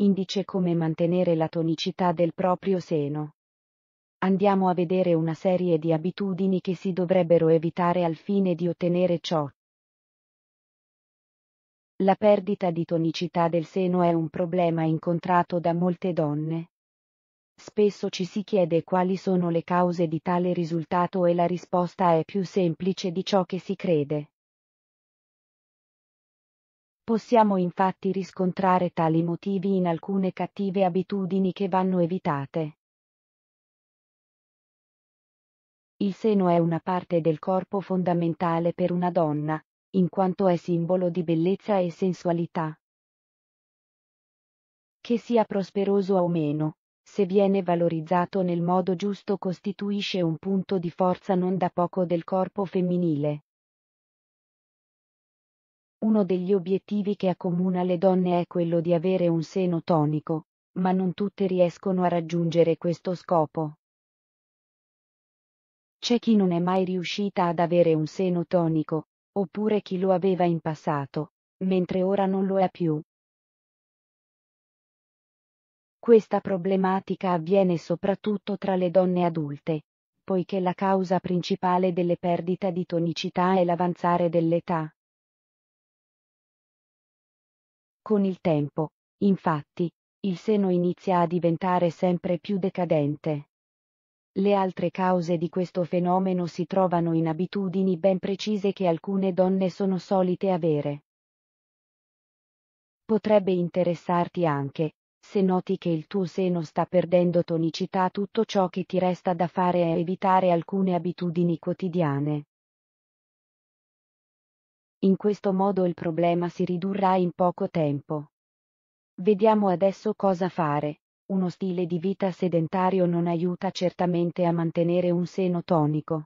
indice come mantenere la tonicità del proprio seno. Andiamo a vedere una serie di abitudini che si dovrebbero evitare al fine di ottenere ciò. La perdita di tonicità del seno è un problema incontrato da molte donne. Spesso ci si chiede quali sono le cause di tale risultato e la risposta è più semplice di ciò che si crede. Possiamo infatti riscontrare tali motivi in alcune cattive abitudini che vanno evitate. Il seno è una parte del corpo fondamentale per una donna, in quanto è simbolo di bellezza e sensualità. Che sia prosperoso o meno, se viene valorizzato nel modo giusto costituisce un punto di forza non da poco del corpo femminile. Uno degli obiettivi che accomuna le donne è quello di avere un seno tonico, ma non tutte riescono a raggiungere questo scopo. C'è chi non è mai riuscita ad avere un seno tonico, oppure chi lo aveva in passato, mentre ora non lo è più. Questa problematica avviene soprattutto tra le donne adulte, poiché la causa principale delle perdite di tonicità è l'avanzare dell'età. Con il tempo, infatti, il seno inizia a diventare sempre più decadente. Le altre cause di questo fenomeno si trovano in abitudini ben precise che alcune donne sono solite avere. Potrebbe interessarti anche, se noti che il tuo seno sta perdendo tonicità tutto ciò che ti resta da fare è evitare alcune abitudini quotidiane. In questo modo il problema si ridurrà in poco tempo. Vediamo adesso cosa fare. Uno stile di vita sedentario non aiuta certamente a mantenere un seno tonico.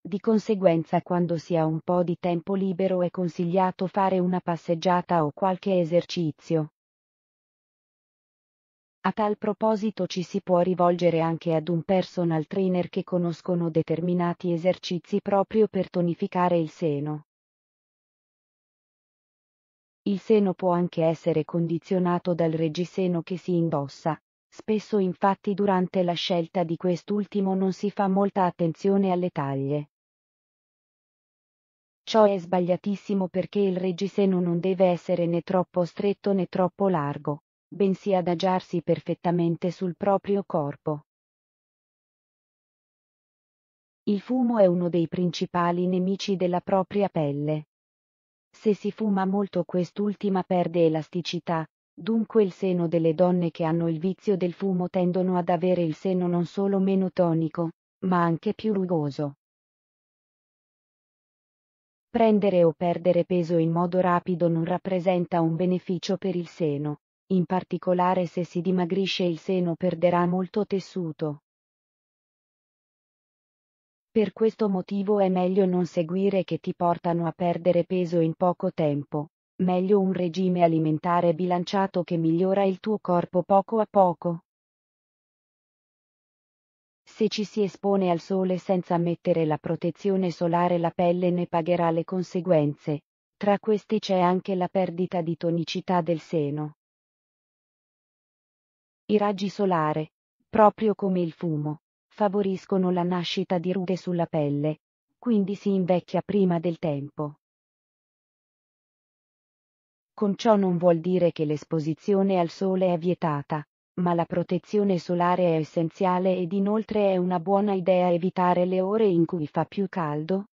Di conseguenza quando si ha un po' di tempo libero è consigliato fare una passeggiata o qualche esercizio. A tal proposito ci si può rivolgere anche ad un personal trainer che conoscono determinati esercizi proprio per tonificare il seno. Il seno può anche essere condizionato dal reggiseno che si indossa. Spesso infatti durante la scelta di quest'ultimo non si fa molta attenzione alle taglie. Ciò è sbagliatissimo perché il reggiseno non deve essere né troppo stretto né troppo largo bensì adagiarsi perfettamente sul proprio corpo. Il fumo è uno dei principali nemici della propria pelle. Se si fuma molto quest'ultima perde elasticità, dunque il seno delle donne che hanno il vizio del fumo tendono ad avere il seno non solo meno tonico, ma anche più rugoso. Prendere o perdere peso in modo rapido non rappresenta un beneficio per il seno, in particolare se si dimagrisce il seno perderà molto tessuto. Per questo motivo è meglio non seguire che ti portano a perdere peso in poco tempo, meglio un regime alimentare bilanciato che migliora il tuo corpo poco a poco. Se ci si espone al sole senza mettere la protezione solare la pelle ne pagherà le conseguenze. Tra questi c'è anche la perdita di tonicità del seno. I raggi solare, proprio come il fumo, favoriscono la nascita di rughe sulla pelle, quindi si invecchia prima del tempo. Con ciò non vuol dire che l'esposizione al sole è vietata, ma la protezione solare è essenziale ed inoltre è una buona idea evitare le ore in cui fa più caldo,